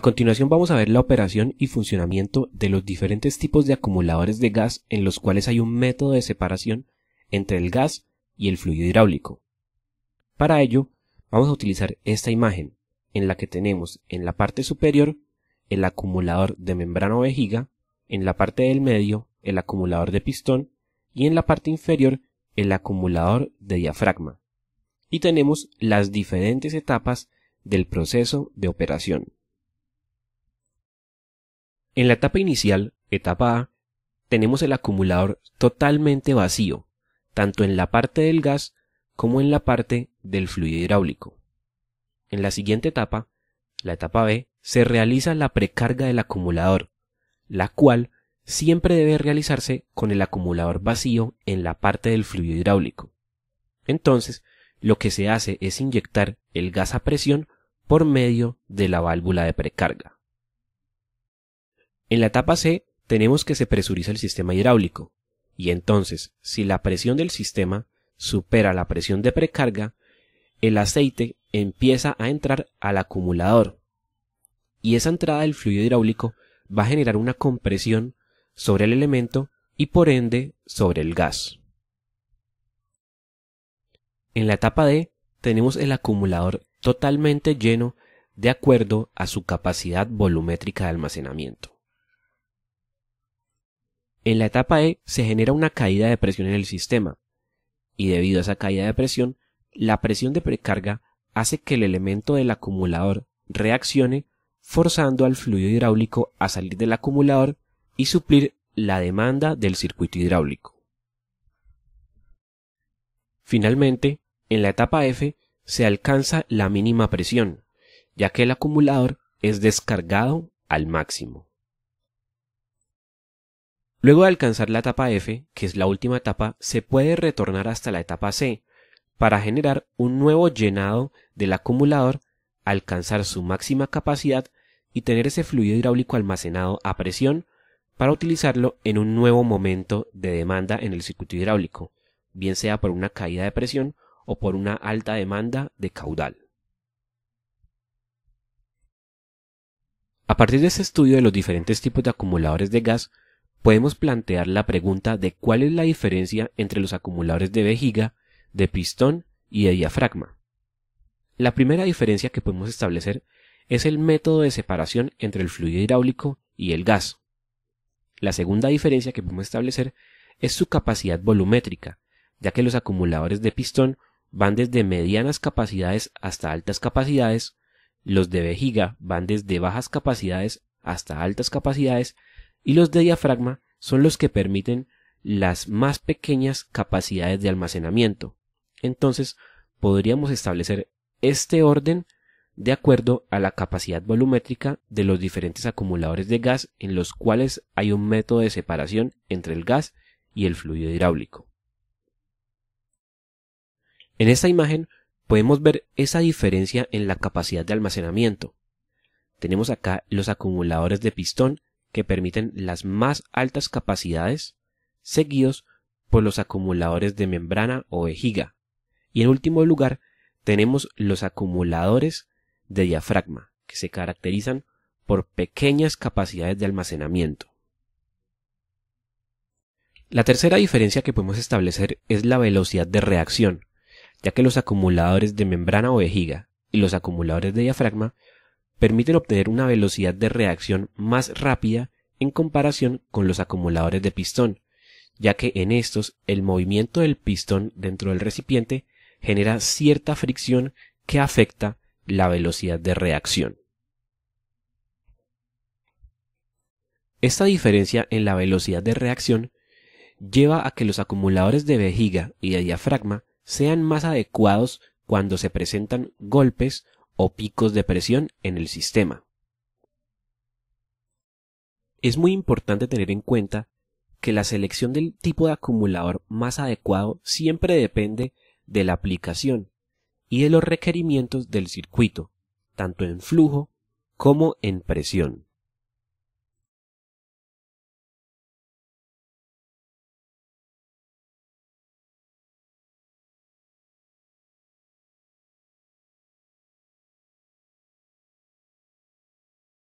A continuación vamos a ver la operación y funcionamiento de los diferentes tipos de acumuladores de gas en los cuales hay un método de separación entre el gas y el fluido hidráulico. Para ello, vamos a utilizar esta imagen, en la que tenemos en la parte superior el acumulador de membrana o vejiga, en la parte del medio el acumulador de pistón y en la parte inferior el acumulador de diafragma. Y tenemos las diferentes etapas del proceso de operación. En la etapa inicial, etapa A, tenemos el acumulador totalmente vacío, tanto en la parte del gas como en la parte del fluido hidráulico. En la siguiente etapa, la etapa B, se realiza la precarga del acumulador, la cual siempre debe realizarse con el acumulador vacío en la parte del fluido hidráulico. Entonces, lo que se hace es inyectar el gas a presión por medio de la válvula de precarga. En la etapa C tenemos que se presuriza el sistema hidráulico, y entonces, si la presión del sistema supera la presión de precarga, el aceite empieza a entrar al acumulador, y esa entrada del fluido hidráulico va a generar una compresión sobre el elemento y por ende sobre el gas. En la etapa D tenemos el acumulador totalmente lleno de acuerdo a su capacidad volumétrica de almacenamiento. En la etapa E se genera una caída de presión en el sistema, y debido a esa caída de presión, la presión de precarga hace que el elemento del acumulador reaccione forzando al fluido hidráulico a salir del acumulador y suplir la demanda del circuito hidráulico. Finalmente, en la etapa F se alcanza la mínima presión, ya que el acumulador es descargado al máximo. Luego de alcanzar la etapa F, que es la última etapa, se puede retornar hasta la etapa C para generar un nuevo llenado del acumulador, alcanzar su máxima capacidad y tener ese fluido hidráulico almacenado a presión para utilizarlo en un nuevo momento de demanda en el circuito hidráulico, bien sea por una caída de presión o por una alta demanda de caudal. A partir de este estudio de los diferentes tipos de acumuladores de gas, podemos plantear la pregunta de cuál es la diferencia entre los acumuladores de vejiga, de pistón y de diafragma. La primera diferencia que podemos establecer es el método de separación entre el fluido hidráulico y el gas. La segunda diferencia que podemos establecer es su capacidad volumétrica, ya que los acumuladores de pistón van desde medianas capacidades hasta altas capacidades, los de vejiga van desde bajas capacidades hasta altas capacidades y los de diafragma son los que permiten las más pequeñas capacidades de almacenamiento. Entonces, podríamos establecer este orden de acuerdo a la capacidad volumétrica de los diferentes acumuladores de gas en los cuales hay un método de separación entre el gas y el fluido hidráulico. En esta imagen podemos ver esa diferencia en la capacidad de almacenamiento. Tenemos acá los acumuladores de pistón que permiten las más altas capacidades, seguidos por los acumuladores de membrana o vejiga. Y en último lugar, tenemos los acumuladores de diafragma, que se caracterizan por pequeñas capacidades de almacenamiento. La tercera diferencia que podemos establecer es la velocidad de reacción, ya que los acumuladores de membrana o vejiga y los acumuladores de diafragma permiten obtener una velocidad de reacción más rápida en comparación con los acumuladores de pistón, ya que en estos el movimiento del pistón dentro del recipiente genera cierta fricción que afecta la velocidad de reacción. Esta diferencia en la velocidad de reacción lleva a que los acumuladores de vejiga y de diafragma sean más adecuados cuando se presentan golpes o picos de presión en el sistema. Es muy importante tener en cuenta que la selección del tipo de acumulador más adecuado siempre depende de la aplicación y de los requerimientos del circuito, tanto en flujo como en presión.